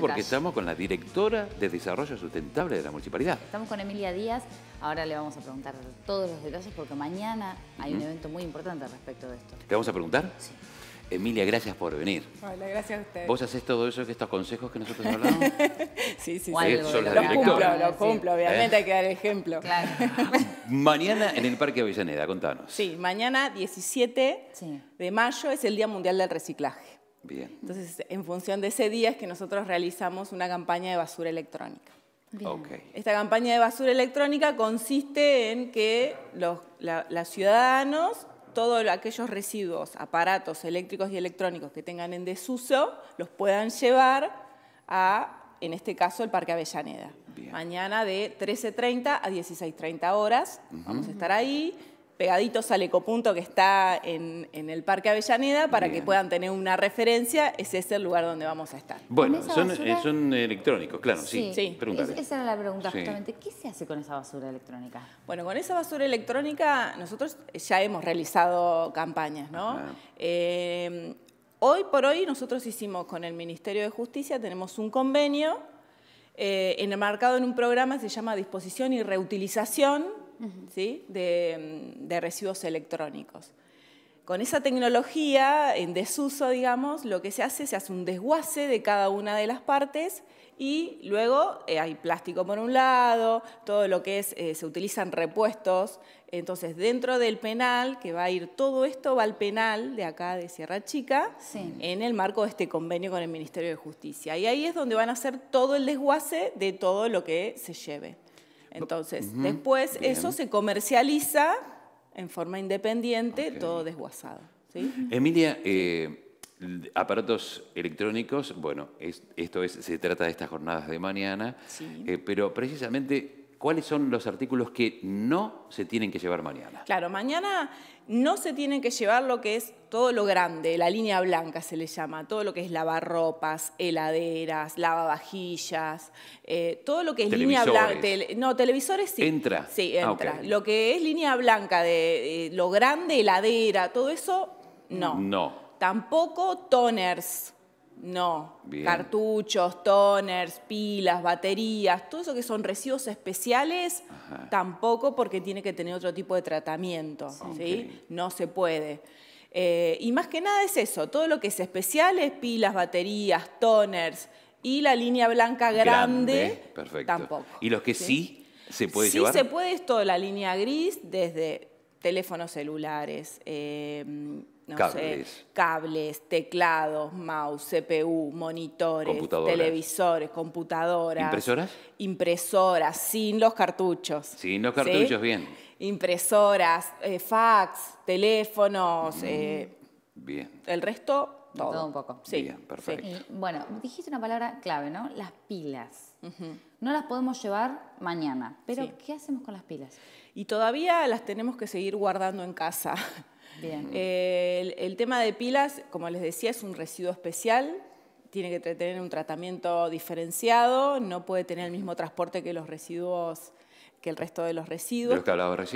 porque estamos con la directora de Desarrollo Sustentable de la Municipalidad. Estamos con Emilia Díaz, ahora le vamos a preguntar todos los detalles porque mañana hay un evento muy importante al respecto de esto. ¿Te vamos a preguntar? Sí. Emilia, gracias por venir. Hola, gracias a usted. ¿Vos haces todo eso, estos consejos que nosotros hablamos? sí, sí, sí. lo, cumplo, lo cumplo, obviamente ¿Eh? hay que dar ejemplo. Claro. mañana en el Parque Avellaneda, contanos. Sí, mañana 17 de mayo es el Día Mundial del Reciclaje. Entonces, en función de ese día es que nosotros realizamos una campaña de basura electrónica. Esta campaña de basura electrónica consiste en que los ciudadanos, todos aquellos residuos, aparatos eléctricos y electrónicos que tengan en desuso, los puedan llevar a, en este caso, el Parque Avellaneda. Mañana de 13.30 a 16.30 horas vamos a estar ahí pegaditos al ecopunto que está en, el Parque Avellaneda para que puedan tener una referencia, ese es el lugar donde vamos a estar. Bueno, eh, son, electrónicos, claro, sí. esa era la pregunta justamente. ¿Qué se hace con esa basura electrónica? Bueno, con esa basura electrónica nosotros ya hemos realizado campañas, ¿no? Eh, hoy por hoy nosotros hicimos con el Ministerio de Justicia, tenemos un convenio eh, enmarcado en un programa se llama Disposición y Reutilización Mm, de, residuos electrónicos. Con esa tecnología en desuso, digamos, lo que se hace, es hace un desguace de cada una de las partes y luego eh, hay plástico por un lado, todo lo que es, eh, se utilizan repuestos. Entonces, dentro del penal, que va a ir todo esto, va al penal de acá de Sierra Chica, en el marco de este convenio con el Ministerio de Justicia. Y ahí es donde van a hacer todo el desguace de todo lo que se lleve. Entonces, después eso se comercializa en forma independiente, todo desguazado. Emilia, eh, aparatos electrónicos, bueno, esto es, se trata de estas jornadas de mañana, eh, pero precisamente cuáles son los artículos que no se tienen que llevar mañana. Claro, mañana no se tienen que llevar lo que es todo lo grande, la línea blanca se le llama, todo lo que es lavarropas, heladeras, lavavajillas, eh, todo lo que es línea blanca. no, televisores sí. ¿Entra? Sí, ah, entra. Lo que es línea blanca de eh, lo grande, heladera, todo eso, no. No. Tampoco toners no, cartuchos, toners, pilas, baterías, todo eso que son residuos especiales, tampoco porque tiene que tener otro tipo de tratamiento, ah, No se puede. Eh, y más que nada es eso, todo lo que es especial es pilas, baterías, toners y la línea blanca grande, tampoco. ¿Y los que sí, se puede llevar? Sí se puede, es toda la línea gris, desde teléfonos celulares, eh, cables. teclados, mouse, CPU, monitores, televisores, computadoras. ¿Impresoras? Impresoras, sin los cartuchos. Sin los cartuchos, bien. Impresoras, eh, fax, teléfonos. Mm, eh, bien. El resto, todo. un poco. Sí. perfecto. Bueno, dijiste una palabra clave, ¿no? Las pilas. No las podemos llevar mañana, pero ¿qué hacemos con las pilas? Y todavía las tenemos que seguir guardando en casa. Bien. el, tema de pilas, como les decía, es un residuo especial, tiene que tener un tratamiento diferenciado, no puede tener el mismo transporte que los residuos que el resto de los residuos.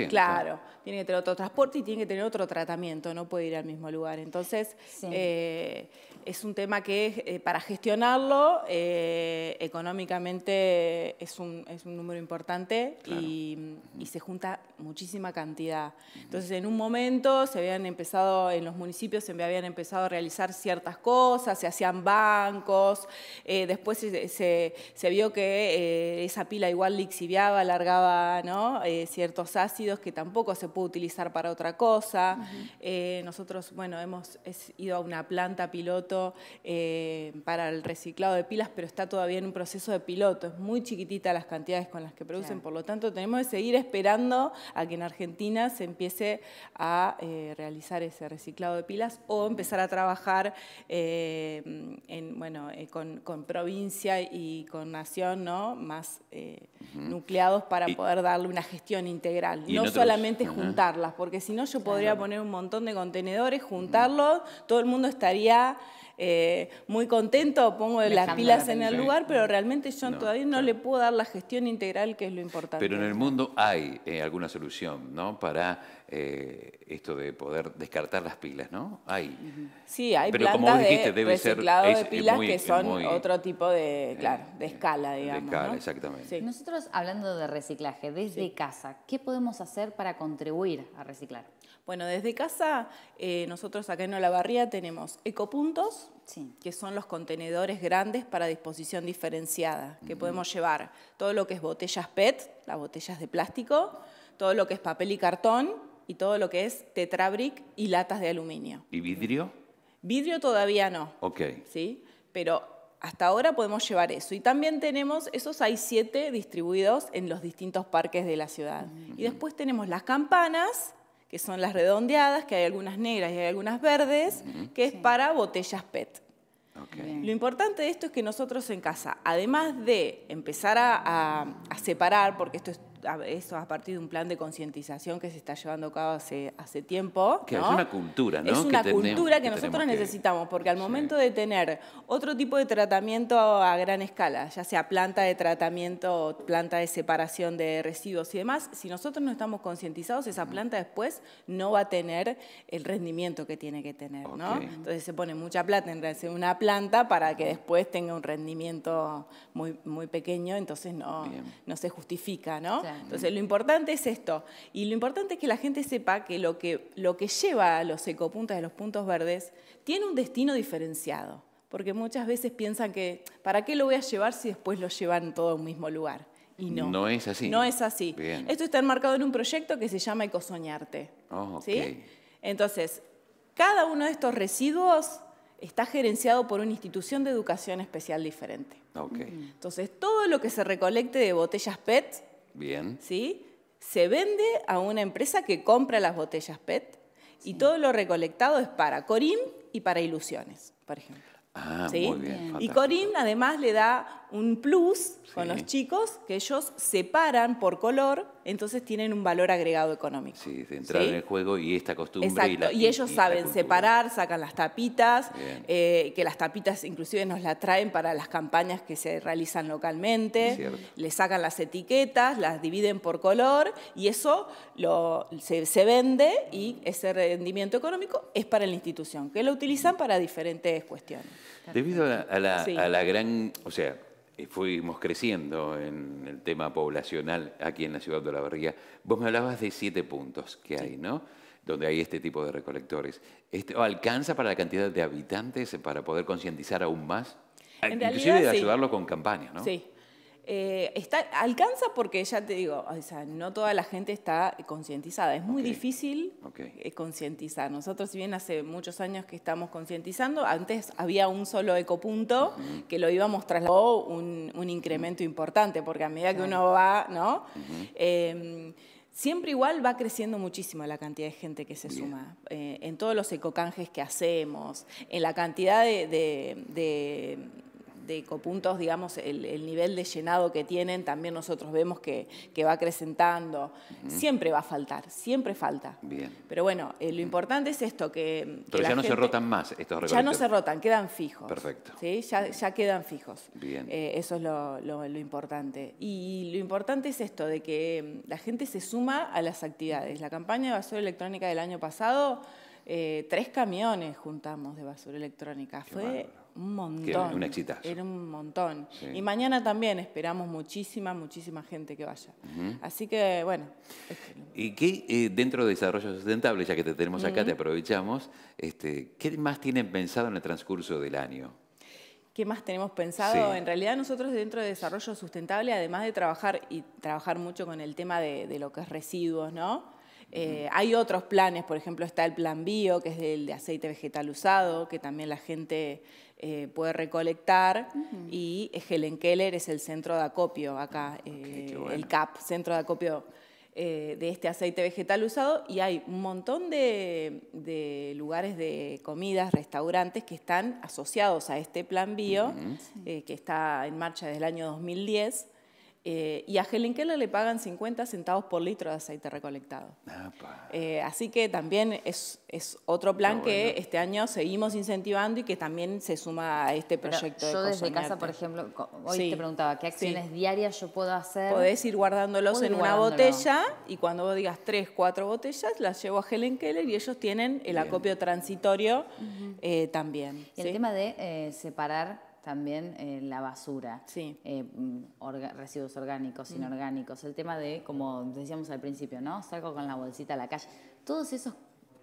Claro, tiene que tener otro transporte y tiene que tener otro tratamiento, no puede ir al mismo lugar. Entonces, eh, es un tema que eh, para gestionarlo eh, económicamente es un, es un, número importante y, se junta muchísima cantidad. Entonces, en un momento se habían empezado, en los municipios se habían empezado a realizar ciertas cosas, se hacían bancos, después se, se, se, vio que esa pila igual lixiviaba, alargaba eh, ciertos ácidos que tampoco se puede utilizar para otra cosa. Eh, nosotros, bueno, hemos ido a una planta piloto eh, para el reciclado de pilas, pero está todavía en un proceso de piloto. Es muy chiquitita las cantidades con las que producen, por lo tanto tenemos que seguir esperando a que en Argentina se empiece a realizar ese reciclado de pilas o empezar a trabajar en, bueno, con, provincia y con nación, ¿no? Más nucleados para poder poder darle una gestión integral, no solamente juntarlas, porque si no yo podría poner un montón de contenedores, juntarlos, todo el mundo estaría eh, muy contento, pongo las pilas en el lugar, pero realmente yo todavía no, le puedo dar la gestión integral que es lo importante. Pero en el mundo hay eh, alguna solución, ¿no? Para eh, esto de poder descartar las pilas, ¿no? Hay. Sí, hay Pero de debe ser, de pilas que son otro tipo de, de escala, digamos. exactamente. Nosotros, hablando de reciclaje, desde casa, ¿qué podemos hacer para contribuir a reciclar? Bueno, desde casa eh, nosotros acá en Olavarría tenemos ecopuntos, que son los contenedores grandes para disposición diferenciada, que mm. podemos llevar todo lo que es botellas PET, las botellas de plástico, todo lo que es papel y cartón y todo lo que es tetrabric y latas de aluminio. ¿Y vidrio? Vidrio todavía no. Ok. ¿sí? Pero hasta ahora podemos llevar eso. Y también tenemos, esos hay siete distribuidos en los distintos parques de la ciudad. Mm. Y después tenemos las campanas, que son las redondeadas, que hay algunas negras y hay algunas verdes, que es para botellas PET. Lo importante de esto es que nosotros en casa, además de empezar a separar, porque esto es eso a partir de un plan de concientización que se está llevando a cabo hace, hace tiempo. Que es una cultura, ¿no? Es una cultura que, nosotros necesitamos, porque al momento de tener otro tipo de tratamiento a gran escala, ya sea planta de tratamiento, planta de separación de residuos y demás, si nosotros no estamos concientizados, esa planta después no va a tener el rendimiento que tiene que tener, ¿no? Entonces se pone mucha plata en una planta para que después tenga un rendimiento muy, muy pequeño, entonces no, no se justifica, ¿no? Entonces, lo importante es esto. Y lo importante es que la gente sepa que lo que, lo que lleva a los ecopuntas de los puntos verdes tiene un destino diferenciado. Porque muchas veces piensan que, ¿para qué lo voy a llevar si después lo llevan todo a un mismo lugar? Y no. No es así. No es así. Esto está enmarcado en un proyecto que se llama Ecosoñarte. Oh, ¿Sí? Entonces, cada uno de estos residuos está gerenciado por una institución de educación especial diferente. Entonces, todo lo que se recolecte de botellas PET Bien. ¿Sí? Se vende a una empresa que compra las botellas PET y todo lo recolectado es para Corim y para Ilusiones, por ejemplo. Ah, muy bien. Y Corim además le da un plus con los chicos que ellos separan por color, entonces tienen un valor agregado económico. Sí, de entrar en el juego y esta costumbre. y, ellos saben separar, sacan las tapitas, eh, que las tapitas inclusive nos las traen para las campañas que se realizan localmente, le sacan las etiquetas, las dividen por color y eso lo, se, vende y ese rendimiento económico es para la institución, que lo utilizan para diferentes cuestiones. Debido a la, gran, o sea, eh, fuimos creciendo en el tema poblacional aquí en la ciudad de La Barría. Vos me hablabas de siete puntos que hay, ¿no? Donde hay este tipo de recolectores. ¿Esto alcanza para la cantidad de habitantes para poder concientizar aún más? Eh, inclusive de ayudarlo con campañas, ¿no? Sí, eh, está, alcanza porque ya te digo, no toda la gente está concientizada. Es muy difícil eh, concientizar. Nosotros, si bien hace muchos años que estamos concientizando, antes había un solo ecopunto que lo íbamos trasladando un, un incremento importante, porque a medida que uno va, ¿no? Em, siempre igual va creciendo muchísimo la cantidad de gente que se suma, eh, en todos los ecocanjes que hacemos, en la cantidad de de copuntos digamos, el, nivel de llenado que tienen, también nosotros vemos que, va acrecentando. Siempre va a faltar, siempre falta. Bien. Pero bueno, eh, lo importante es esto, que... Pero ya no se rotan más estos recolectores. Ya no se rotan, quedan fijos. Perfecto. ¿sí? Ya, quedan fijos. Bien. Eh, eso es lo, lo, importante. Y lo importante es esto, de que mm, la gente se suma a las actividades. La campaña de basura electrónica del año pasado eh, tres camiones juntamos de basura electrónica. Fue un montón. un exitazo. Era un montón. Y mañana también esperamos muchísima, muchísima gente que vaya. Así que, bueno. Este, ¿Y qué eh, dentro de desarrollo sustentable, ya que te tenemos acá, te aprovechamos, este, qué más tienen pensado en el transcurso del año? ¿Qué más tenemos pensado? En realidad nosotros dentro de desarrollo sustentable, además de trabajar y trabajar mucho con el tema de, de lo que es residuos, ¿no? Eh, hay otros planes, por ejemplo, está el plan bio, que es el de aceite vegetal usado, que también la gente eh, puede recolectar, y Helen Keller es el centro de acopio acá, eh, el CAP, centro de acopio de este aceite vegetal usado, y hay un montón de, lugares de comidas, restaurantes que están asociados a este plan bio, que está en marcha desde el año 2010 eh, y a Helen Keller le pagan 50 centavos por litro de aceite recolectado. Eh, así que también es, otro plan que este año seguimos incentivando y que también se suma a este proyecto. yo desde casa, por ejemplo, hoy te preguntaba, ¿qué acciones diarias yo puedo hacer? Podés ir guardándolos en una botella y cuando vos digas tres, cuatro botellas, las llevo a Helen Keller y ellos tienen el acopio transitorio eh, también. Y el tema de separar también eh, la basura, sí. Eh, mm, residuos orgánicos, mm. inorgánicos, el tema de, como decíamos al principio, ¿no? Salgo con la bolsita a la calle. Todos esos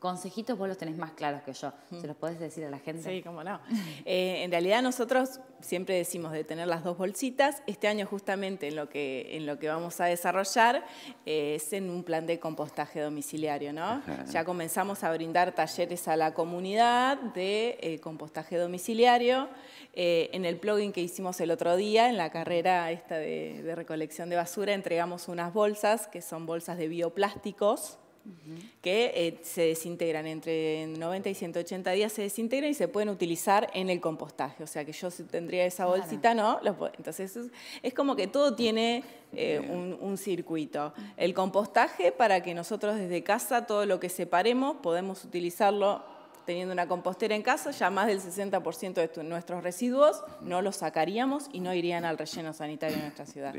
Consejitos vos los tenés más claros que yo. Mm. ¿Se los podés decir a la gente? Sí, cómo no. Eh, en realidad nosotros siempre decimos de tener las dos bolsitas. Este año justamente en lo que, en lo que vamos a desarrollar eh, es en un plan de compostaje domiciliario, ¿no? Ya comenzamos a brindar talleres a la comunidad de eh, compostaje domiciliario. en el plugin que hicimos el otro día, en la carrera esta de recolección de basura, entregamos unas bolsas que son bolsas de bioplásticos que eh, se desintegran entre 90 y 180 días, se desintegran y se pueden utilizar en el compostaje. O sea que yo tendría esa bolsita, ¿no? entonces es, como que todo tiene eh, un, circuito. El compostaje para que nosotros desde casa todo lo que separemos podemos utilizarlo teniendo una compostera en casa, ya más del 60% de nuestros residuos no los sacaríamos y no irían al relleno sanitario de nuestra ciudad.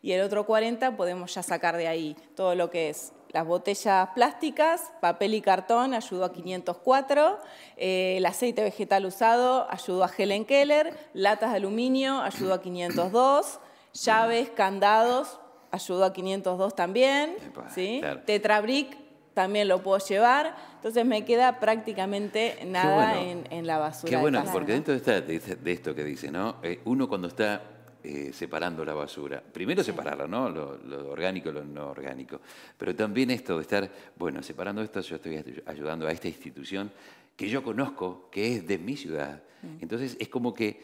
Y el otro 40% podemos ya sacar de ahí todo lo que es las botellas plásticas, papel y cartón ayudó a 504, eh, el aceite vegetal usado ayudó a Helen Keller, latas de aluminio ayudó a 502, llaves, candados ayudó a 502 también, ¿sí? Tetrabric también lo puedo llevar, entonces me queda prácticamente nada en, la basura. Qué bueno, porque dentro de, esto que dice, ¿no? Eh, uno cuando está eh, separando la basura. Primero separarla, ¿no? Lo, orgánico y lo no orgánico. Pero también esto de estar, bueno, separando esto, yo estoy ayudando a esta institución que yo conozco, que es de mi ciudad. Entonces es como que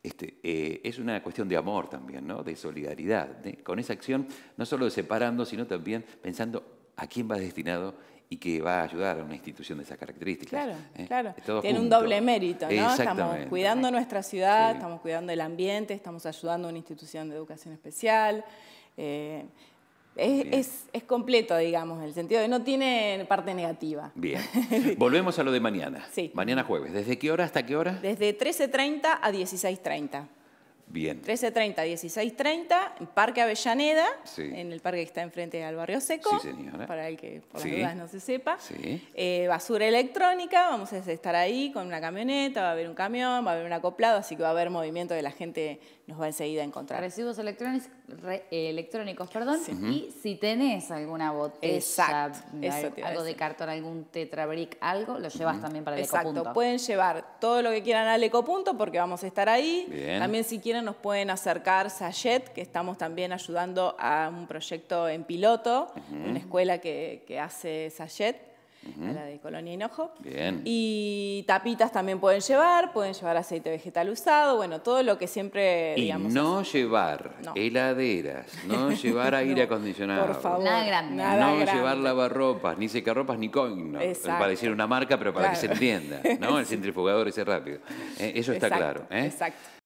este, eh, es una cuestión de amor también, ¿no? De solidaridad. Con esa acción, no solo separando, sino también pensando a quién va destinado y que va a ayudar a una institución de esas características. Claro, ¿eh? claro. Tiene un doble mérito, ¿no? Estamos cuidando nuestra ciudad, estamos cuidando el ambiente, estamos ayudando a una institución de educación especial. Eh, es, completo, digamos, en el sentido de no tiene parte negativa. Bien. Volvemos a lo de mañana. Sí. Mañana jueves. ¿Desde qué hora hasta qué hora? Desde 13.30 a 16.30. Bien. 13.30, 16.30, Parque Avellaneda, en el parque que está enfrente al Barrio Seco, para el que por las dudas no se sepa. Eh, basura electrónica, vamos a estar ahí con una camioneta, va a haber un camión, va a haber un acoplado, así que va a haber movimiento de la gente, nos va enseguida a encontrar. Residuos eh, electrónicos, perdón, y si tenés alguna botella, Exacto. Algo, de cartón, algún tetrabric, algo, lo llevas también para el Exacto. pueden llevar todo lo que quieran al ecopunto porque vamos a estar ahí. También si quieren nos pueden acercar Sayet, que estamos también ayudando a un proyecto en piloto, una escuela que, hace Sayet. la de Colonia Hinojo. Bien. Y tapitas también pueden llevar, pueden llevar aceite vegetal usado, bueno, todo lo que siempre, y No llevar heladeras, no llevar aire acondicionado. Por favor. Nada grande. no llevar lavarropas, ni secarropas, ni coin. Para decir una marca, pero para que se entienda, ¿no? El centrifugador ese rápido. Eh, eso está claro. ¿eh? Exacto.